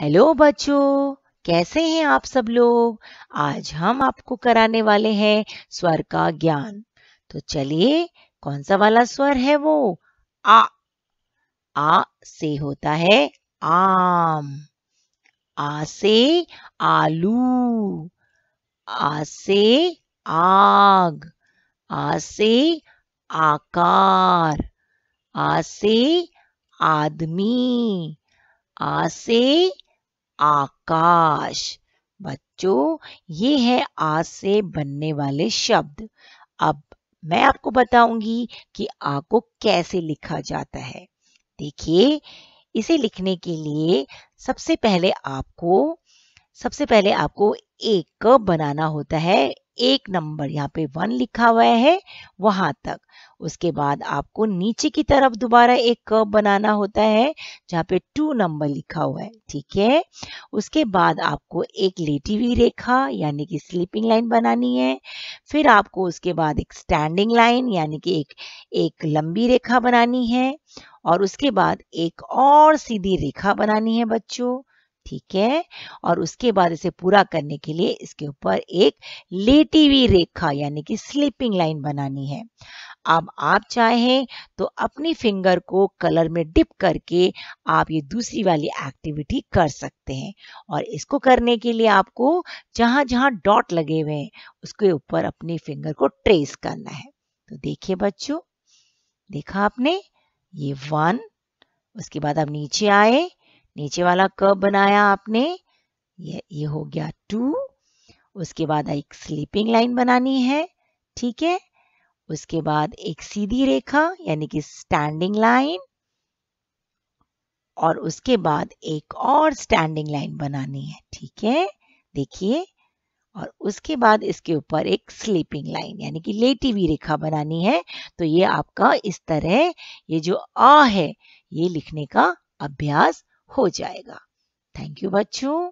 hello बच्चों कैसे हैं आप सब लोग आज हम आपको कराने वाले हैं स्वर का ज्ञान तो चलिए कौन सा वाला स्वर है वो आ आ से होता है आम आ से आलू आ से आग आ से आकार आ से आदमी आ से आकाश बच्चों ये है आ से बनने वाले शब्द अब मैं आपको बताऊंगी कि आ को कैसे लिखा जाता है देखिए इसे लिखने के लिए सबसे पहले आपको सबसे पहले आपको एक बनाना होता है एक नंबर यहाँ पे वन लिखा हुआ है वहां तक उसके बाद आपको नीचे की तरफ दोबारा एक कर्व बनाना होता है जहाँ पे टू नंबर लिखा हुआ है ठीक है उसके बाद आपको एक लेटी हुई रेखा यानी कि स्लीपिंग लाइन बनानी है फिर आपको उसके बाद एक स्टैंडिंग लाइन यानी कि एक एक लंबी रेखा बनानी है और उसके बाद एक और सीधी रेखा बनानी है बच्चों ठीक है और उसके बाद इसे पूरा करने के लिए इसके ऊपर एक लेटी हुई रेखा यानी कि स्लीपिंग लाइन बनानी है अब आप चाहें तो अपनी फिंगर को कलर में डिप करके आप ये दूसरी वाली एक्टिविटी कर सकते हैं और इसको करने के लिए आपको जहां जहां डॉट लगे हुए हैं उसके ऊपर अपनी फिंगर को ट्रेस करना है तो देखिए बच्चों देखा आपने ये वन उसके बाद आप नीचे आए नीचे वाला कब बनाया आपने ये ये हो गया टू उसके बाद एक स्लीपिंग लाइन बनानी है ठीक है उसके बाद एक सीधी रेखा यानी कि स्टैंडिंग लाइन और उसके बाद एक और स्टैंडिंग लाइन बनानी है ठीक है देखिए और उसके बाद इसके ऊपर एक स्लीपिंग लाइन यानी कि लेटी हुई रेखा बनानी है तो ये आपका इस तरह ये जो अ है ये लिखने का अभ्यास हो जाएगा थैंक यू बच्चों